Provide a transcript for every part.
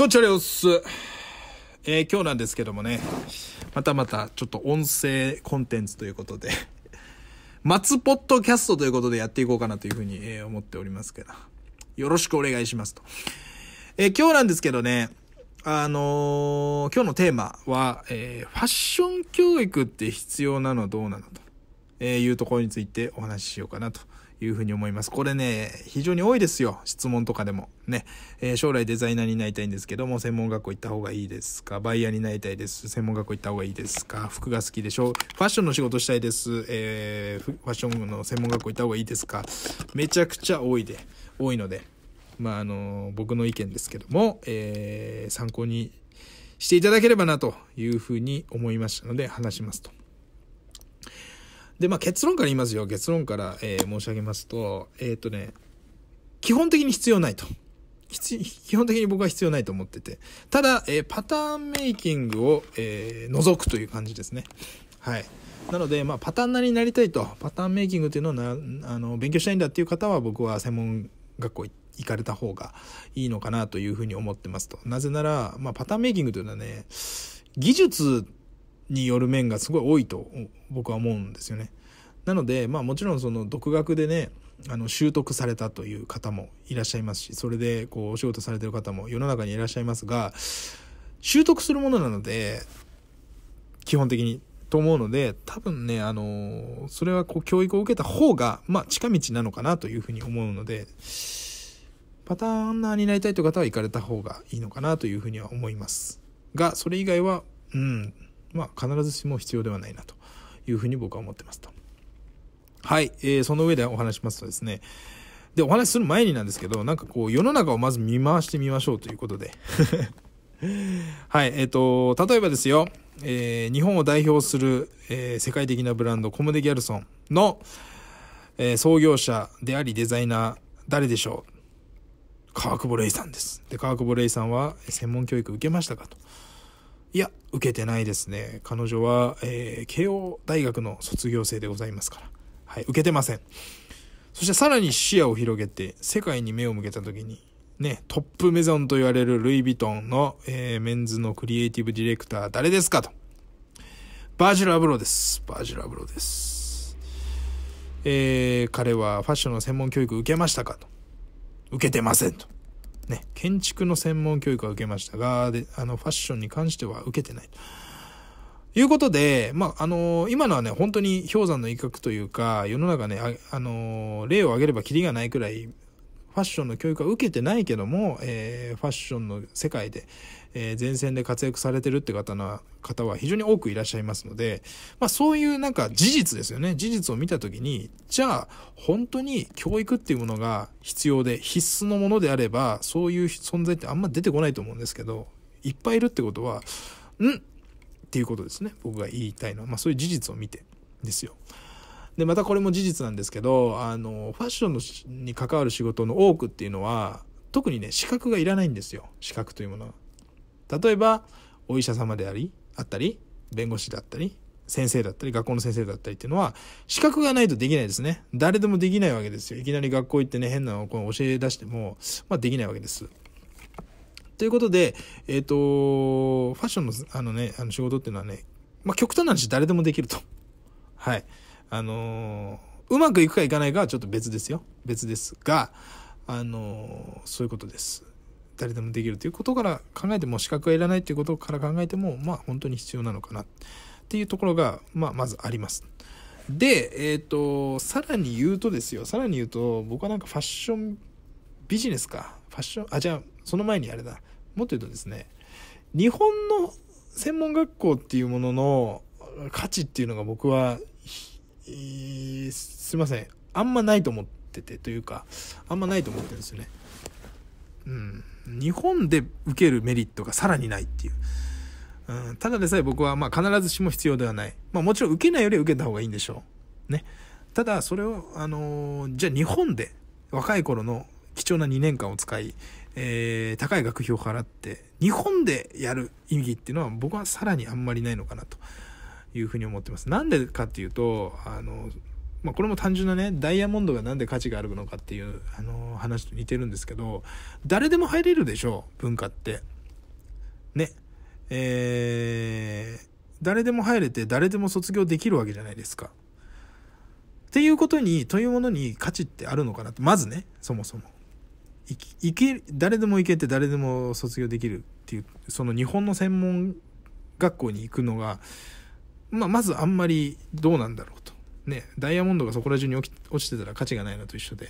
どちらよっす。えー、今日なんですけどもね、またまたちょっと音声コンテンツということで、松ポッドキャストということでやっていこうかなというふうに、えー、思っておりますけど、よろしくお願いしますと。えー、今日なんですけどね、あのー、今日のテーマは、えファッション教育って必要なのどうなのと、えいうところについてお話ししようかなというふうに思います。これね、非常に多いですよ。質問とかでも。ね。えー、将来デザイナーになりたいんですけども、専門学校行った方がいいですかバイヤーになりたいです。専門学校行った方がいいですか服が好きでしょうファッションの仕事したいです。えー、ファッションの専門学校行った方がいいですかめちゃくちゃ多いで、多いので。まあ、あの、僕の意見ですけども、えー、参考にしていただければなというふうに思いましたので話しますと。で、まあ、結論から言いますよ。結論から、えー、申し上げますと、えー、っ、とね、基本的に必要ないと。基本的に僕は必要ないと思ってて。ただ、えー、パターンメイキングを、えー、除くという感じですね。はい。なので、まあ、パターンなりになりたいと、パターンメイキングっていうのをなあの勉強したいんだっていう方は、僕は専門学校行かれた方がいいのかなというふうに思ってますと。なぜなら、まあ、パターンメイキングというのはね、技術による面がすごい多いと僕は思うんですよね。なので、まあ、もちろんその独学でねあの習得されたという方もいらっしゃいますしそれでこうお仕事されてる方も世の中にいらっしゃいますが習得するものなので基本的にと思うので多分ねあのそれはこう教育を受けた方が、まあ、近道なのかなというふうに思うのでパターンナーになりたいという方は行かれた方がいいのかなというふうには思いますがそれ以外はうんまあ、必ずしも必要ではないなというふうに僕は思ってますと。はい、えー、その上でお話しますとですね、で、お話しする前になんですけど、なんかこう、世の中をまず見回してみましょうということで。はい、えっ、ー、と、例えばですよ、えー、日本を代表する、えー、世界的なブランド、コムデ・ギャルソンの、え創業者でありデザイナー、誰でしょう川久保玲さんです。で、川久保玲さんは、専門教育受けましたかと。いや、受けてないですね。彼女は、えー、慶応大学の卒業生でございますから。はい、受けてません。そしてさらに視野を広げて、世界に目を向けた時に、ね、トップメゾンと言われるルイ・ヴィトンの、えー、メンズのクリエイティブディレクター、誰ですかと。バージル・アブローです。バージル・アブローです。えー、彼はファッションの専門教育受けましたかと。受けてませんと。ね、建築の専門教育は受けましたが、で、あの、ファッションに関しては受けてない。ということで、まあ、あのー、今のはね、本当に氷山の威嚇というか、世の中ね、あ、あのー、例を挙げればキリがないくらい、ァッションの教育は受けてないけども、えー、ファッションの世界で、えー、前線で活躍されてるって方の方は非常に多くいらっしゃいますので、まあ、そういうなんか事実ですよね事実を見た時にじゃあ本当に教育っていうものが必要で必須のものであればそういう存在ってあんま出てこないと思うんですけどいっぱいいるってことはんっていうことですね僕が言いたいのは、まあ、そういう事実を見てですよ。でまたこれも事実なんですけどあのファッションに関わる仕事の多くっていうのは特にね資格がいらないんですよ資格というものは。例えばお医者様でありあったり弁護士だったり先生だったり学校の先生だったりっていうのは資格がないとできないですね誰でもできないわけですよいきなり学校行ってね変なのを教え出しても、まあ、できないわけです。ということで、えっ、ー、とファッションのあの,、ね、あの仕事っていうのはね、まあ、極端な話誰でもできると。はいあのうまくいくかいかないかはちょっと別ですよ。別ですが、あのそういうことです。誰でもできるということから考えても資格はいらないということから考えてもまあ本当に必要なのかなっていうところが、まあ、まずあります。で、えっ、ー、とさらに言うとですよさらに言うと僕はなんかファッションビジネスかファッションあじゃあその前にあれだもっと言うとですね日本の専門学校っていうものの価値っていうのが僕はすいません。あんまないと思ってて、というか、あんまないと思ってるんですよね。うん。日本で受けるメリットがさらにないっていう。うん、ただでさえ僕はま必ずしも必要ではない。まあ、もちろん受けないよりは受けた方がいいんでしょう。ね。ただそれを、あのー、じゃあ日本で若い頃の貴重な2年間を使い、えー、高い学費を払って日本でやる意義っていうのは僕はさらにあんまりないのかなと。いうふうに思ってます。なんでかっていうと、あの、まあ、これも単純なね、ダイヤモンドがなんで価値があるのかっていう、あの、話と似てるんですけど、誰でも入れるでしょう、文化って。ね。えー、誰でも入れて誰でも卒業できるわけじゃないですか。っていうことに、というものに価値ってあるのかなって、まずね、そもそも。いけ、誰でも行けて誰でも卒業できるっていう、その日本の専門学校に行くのが、まあ、まずあんまりどうなんだろうと。ね、ダイヤモンドがそこら中に落ちてたら価値がないのと一緒で。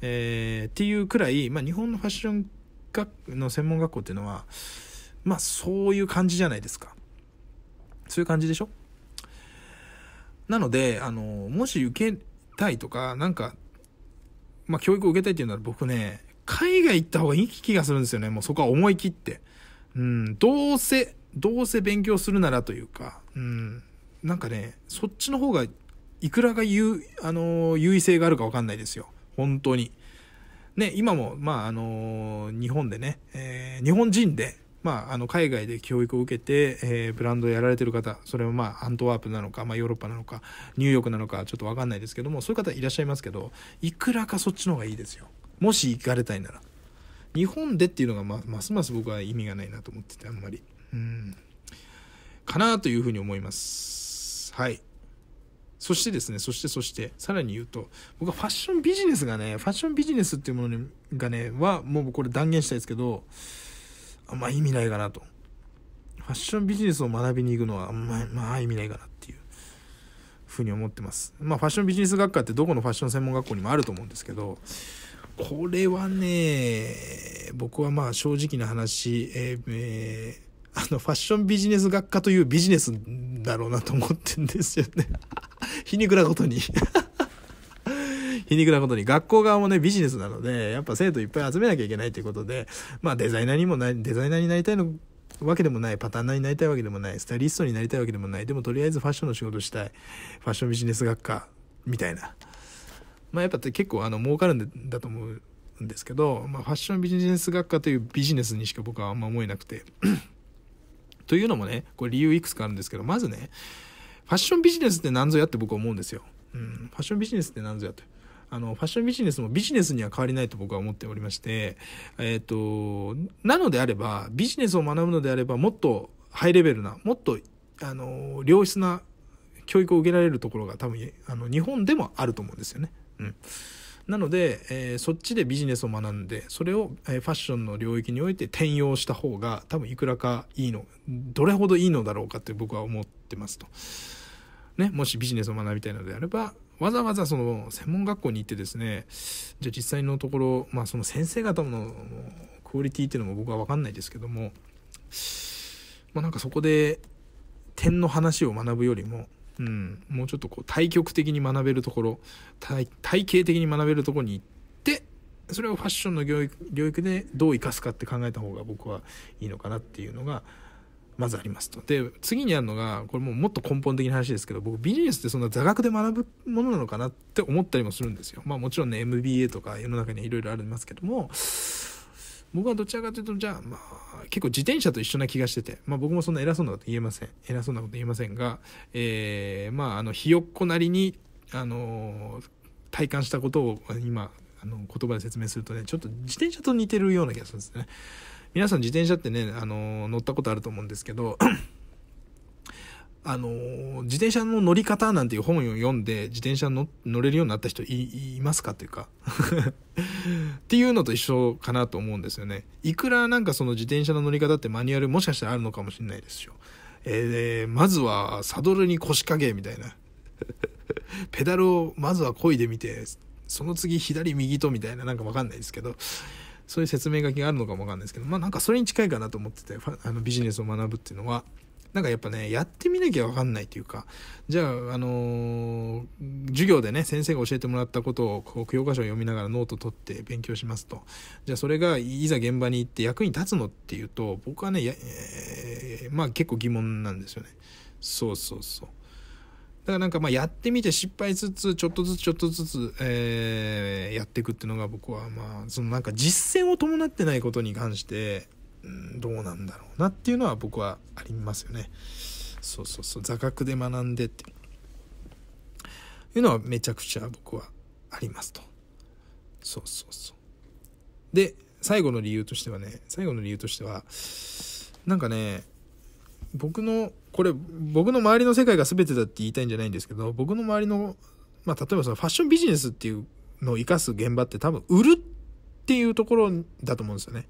えー、っていうくらい、まあ、日本のファッション学の専門学校っていうのは、まあ、そういう感じじゃないですか。そういう感じでしょなので、あの、もし受けたいとか、なんか、まあ、教育を受けたいっていうなら僕ね、海外行った方がいい気がするんですよね。もうそこは思い切って。うん、どうせ、どうせ勉強するならというか、うん、なんかね、そっちの方が、いくらが優、あの優位性があるかわかんないですよ。本当に。ね、今も、まあ、あの日本でね、えー、日本人で、まあ、あの、海外で教育を受けて、えー、ブランドやられてる方、それもまあ、アントワープなのか、まあ、ヨーロッパなのか、ニューヨークなのか、ちょっとわかんないですけども、そういう方いらっしゃいますけど、いくらかそっちの方がいいですよ。もし行かれたいなら。日本でっていうのが、ま、ますます僕は意味がないなと思ってて、あんまり。うん。かなというふうに思います。はいそしてですね、そしてそして、さらに言うと、僕はファッションビジネスがね、ファッションビジネスっていうものがね、は、もうこれ断言したいですけど、あんま意味ないかなと。ファッションビジネスを学びに行くのは、あんま、まあ意味ないかなっていうふうに思ってます。まあファッションビジネス学科ってどこのファッション専門学校にもあると思うんですけど、これはね、僕はまあ正直な話、えーえーあの、ファッションビジネス学科というビジネスだろうなと思ってんですよね。皮肉なことに 皮肉なことに学校側もねビジネスなのでやっぱ生徒いっぱい集めなきゃいけないということでまあデザイナーにもなデザイナーになりたいのわけでもないパターンナーになりたいわけでもないスタイリストになりたいわけでもないでもとりあえずファッションの仕事したいファッションビジネス学科みたいなまあやっぱ結構あの儲かるんだと思うんですけど、まあ、ファッションビジネス学科というビジネスにしか僕はあんま思えなくてというのもね、これ理由いくつかあるんですけど、まずね、ファッションビジネスって何ぞやって僕は思うんですよ。うん、ファッションビジネスって何ぞやって。あの、ファッションビジネスもビジネスには変わりないと僕は思っておりまして、えっ、ー、と、なのであれば、ビジネスを学ぶのであれば、もっとハイレベルな、もっと、あの、良質な教育を受けられるところが多分、あの、日本でもあると思うんですよね。うん。なので、えー、そっちでビジネスを学んでそれを、えー、ファッションの領域において転用した方が多分いくらかいいのどれほどいいのだろうかって僕は思ってますと。ね、もしビジネスを学びたいのであればわざわざその専門学校に行ってですねじゃあ実際のところ、まあ、その先生方のクオリティっていうのも僕は分かんないですけども、まあ、なんかそこで点の話を学ぶよりもうん、もうちょっとこう対極的に学べるところ体系的に学べるところに行ってそれをファッションの領域でどう生かすかって考えた方が僕はいいのかなっていうのがまずありますと。で次にあるのがこれももっと根本的な話ですけど僕ビジネスってそんな座学で学ぶものなのかなって思ったりもするんですよ。まあもちろんね MBA とか世の中にはいろいろありますけども僕はどちらかというと、じゃあ、まあ、結構自転車と一緒な気がしてて、まあ僕もそんな偉そうなこと言えません。偉そうなこと言えませんが、えー、まあ、あの、ひよっこなりに、あの、体感したことを今、あの、言葉で説明するとね、ちょっと自転車と似てるような気がするんですね。皆さん自転車ってね、あの、乗ったことあると思うんですけど、あの自転車の乗り方なんていう本を読んで、自転車乗れるようになった人いますかっていうか っていうのと一緒かなと思うんですよね。いくらなんかその自転車の乗り方ってマニュアルもしかしたらあるのかもしれないですよ。えー、まずはサドルに腰掛けみたいな。ペダルをまずは漕いでみて、その次左右とみたいななんかわかんないですけど、そういう説明書きがあるのかもわかんないですけど、まあなんかそれに近いかなと思ってて、あのビジネスを学ぶっていうのは。なんかやっぱね、やってみなきゃわかんないというか、じゃあ、あのー、授業でね、先生が教えてもらったことを、こう、教科書を読みながらノート取って勉強しますと。じゃあ、それが、いざ現場に行って役に立つのっていうと、僕はね、えー、まあ結構疑問なんですよね。そうそうそう。だからなんかまあやってみて失敗つつ、ちょっとずつちょっとずつ、えやっていくっていうのが僕はまあ、そのなんか実践を伴ってないことに関して、うん、どうなんだろうなっていうのは僕はありますよね。そうそうそう座学で学んでっていうのはめちゃくちゃ僕はありますと。そうそうそう。で最後の理由としてはね最後の理由としてはなんかね僕のこれ僕の周りの世界が全てだって言いたいんじゃないんですけど僕の周りの、まあ、例えばそのファッションビジネスっていうのを生かす現場って多分売るっていうところだと思うんですよね。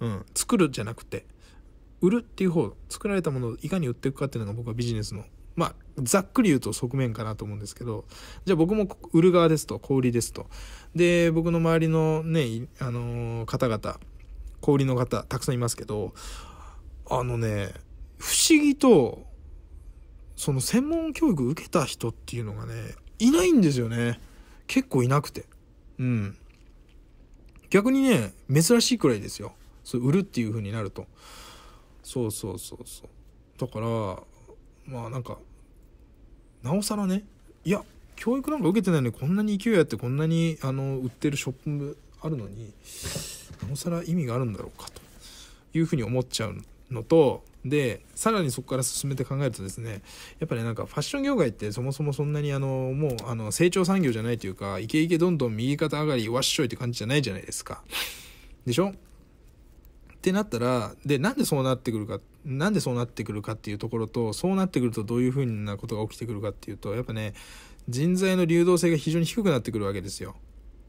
うん、作るじゃなくて売るっていう方作られたものをいかに売っていくかっていうのが僕はビジネスのまあざっくり言うと側面かなと思うんですけどじゃあ僕も売る側ですと小売ですとで僕の周りのねあのー、方々小売の方たくさんいますけどあのね不思議とその専門教育受けた人っていうのがねいないんですよね結構いなくてうん逆にね珍しいくらいですよそう売るっていう風になるとそうそうそうそうだからまあなんかなおさらねいや教育なんか受けてないのにこんなに勢いあってこんなにあの売ってるショップあるのになおさら意味があるんだろうかというふうに思っちゃうのとでさらにそこから進めて考えるとですねやっぱりなんかファッション業界ってそもそもそんなにあのもうあの成長産業じゃないというかイケイケどんどん右肩上がりわっしょいって感じじゃないじゃないですかでしょってなったら、で、なんでそうなってくるか、なんでそうなってくるかっていうところと、そうなってくるとどういうふうなことが起きてくるかっていうと、やっぱね、人材の流動性が非常に低くなってくるわけですよ。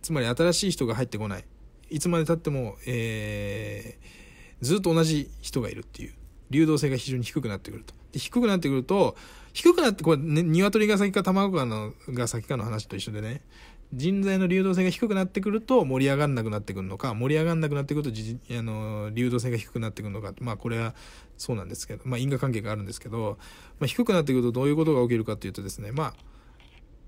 つまり新しい人が入ってこない。いつまでたっても、えー、ずっと同じ人がいるっていう。流動性が非常に低くなってくると。で低くなってくると、低くなって、これ、ね、鶏が先か卵がのが先かの話と一緒でね、人材の流動性が低くなってくると盛り上がんなくなってくるのか盛り上がんなくなってくるとあの流動性が低くなってくるのかまあこれはそうなんですけど、まあ、因果関係があるんですけど、まあ、低くなってくるとどういうことが起きるかっていうとですねまあ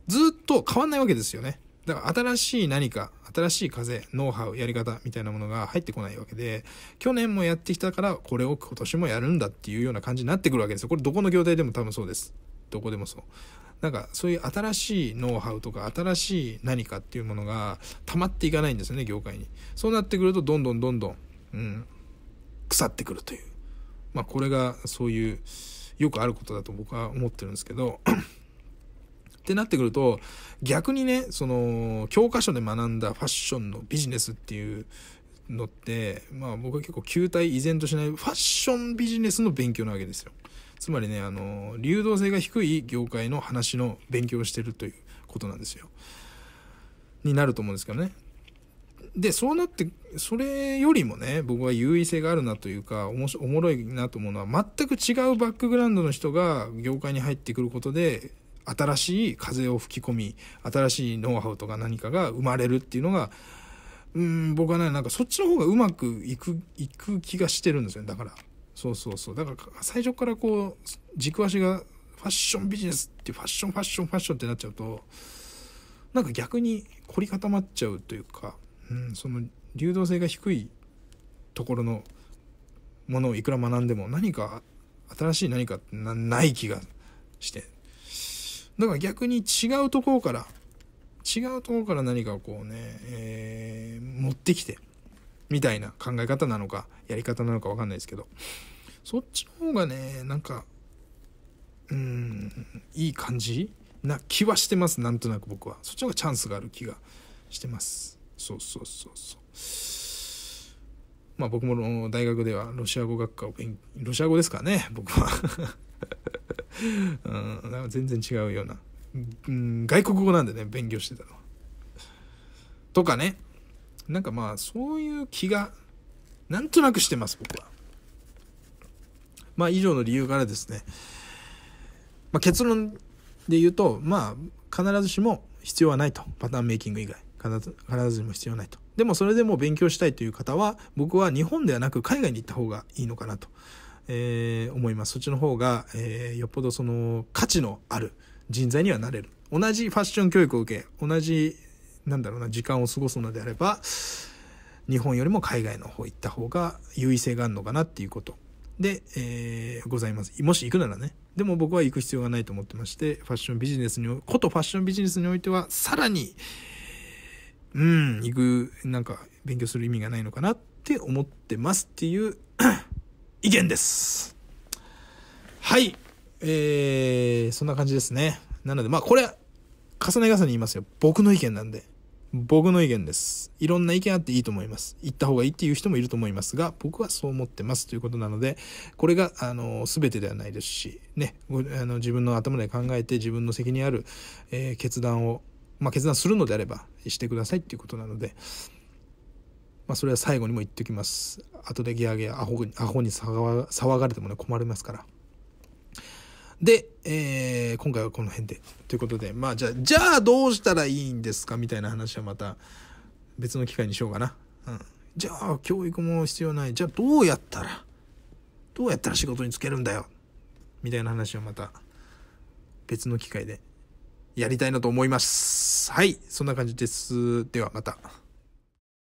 ずっと変わんないわけですよね。だから新しい何か、新しい風、ノウハウ、やり方みたいなものが入ってこないわけで、去年もやってきたからこれを今年もやるんだっていうような感じになってくるわけですよ。これどこの業態でも多分そうです。どこでもそう。なんかそういう新しいノウハウとか新しい何かっていうものが溜まっていかないんですよね業界にそうなってくるとどんどんどんどん、うん、腐ってくるというまあこれがそういうよくあることだと僕は思ってるんですけど ってなってくると逆にねその教科書で学んだファッションのビジネスっていうのってまあ僕は結構球体依然としないファッションビジネスの勉強なわけですよ。つまりねあの流動性が低い業界の話の勉強をしてるということなんですよ。になると思うんですけどね。でそうなってそれよりもね僕は優位性があるなというかおもおもろいなと思うのは全く違うバックグラウンドの人が業界に入ってくることで新しい風を吹き込み新しいノウハウとか何かが生まれるっていうのがうん僕はねなんかそっちの方がうまくいくいく気がしてるんですよだから。そうそうそうだから最初からこう軸足がファッションビジネスってファッションファッションファッションってなっちゃうとなんか逆に凝り固まっちゃうというか、うん、その流動性が低いところのものをいくら学んでも何か新しい何かなない気がしてだから逆に違うところから違うところから何かをこうね、えー、持ってきてみたいな考え方なのかやり方なのか分かんないですけどそっちの方がねなんかうんいい感じな気はしてますなんとなく僕はそっちの方がチャンスがある気がしてますそうそうそうそうまあ僕も大学ではロシア語学科を勉ロシア語ですかね僕は うん全然違うような、うん、外国語なんでね勉強してたのとかねなんかまあそういう気がなんとなくしてます僕はまあ、以上の理由からですね、まあ、結論で言うと、まあ、必ずしも必要はないと。パターンメイキング以外。必ずしも必要ないと。でもそれでも勉強したいという方は、僕は日本ではなく海外に行った方がいいのかなと、えー、思います。そっちの方が、えー、よっぽどその価値のある人材にはなれる。同じファッション教育を受け、同じ、なんだろうな、時間を過ごすのであれば、日本よりも海外の方行った方が優位性があるのかなっていうことで、えー、ございます。もし行くならね。でも僕は行く必要がないと思ってまして、ファッションビジネスに、ことファッションビジネスにおいては、さらに、うん、行く、なんか、勉強する意味がないのかなって思ってますっていう 意見です。はい。えー、そんな感じですね。なので、まあ、これ、重ね重ね言いますよ。僕の意見なんで。僕の意見です。いろんな意見あっていいと思います。行った方がいいっていう人もいると思いますが、僕はそう思ってますということなので、これが、あの、全てではないですし、ね、あの自分の頭で考えて自分の責任ある、えー、決断を、まあ、決断するのであればしてくださいっていうことなので、まあ、それは最後にも言っておきます。後でギャーギャーアホアホに騒がれてもね、困りますから。で、えー、今回はこの辺で。ということで、まあじゃあ、じゃあどうしたらいいんですかみたいな話はまた別の機会にしようかな。うん。じゃあ教育も必要ない。じゃあどうやったら、どうやったら仕事に就けるんだよみたいな話をまた別の機会でやりたいなと思います。はい。そんな感じです。ではまた。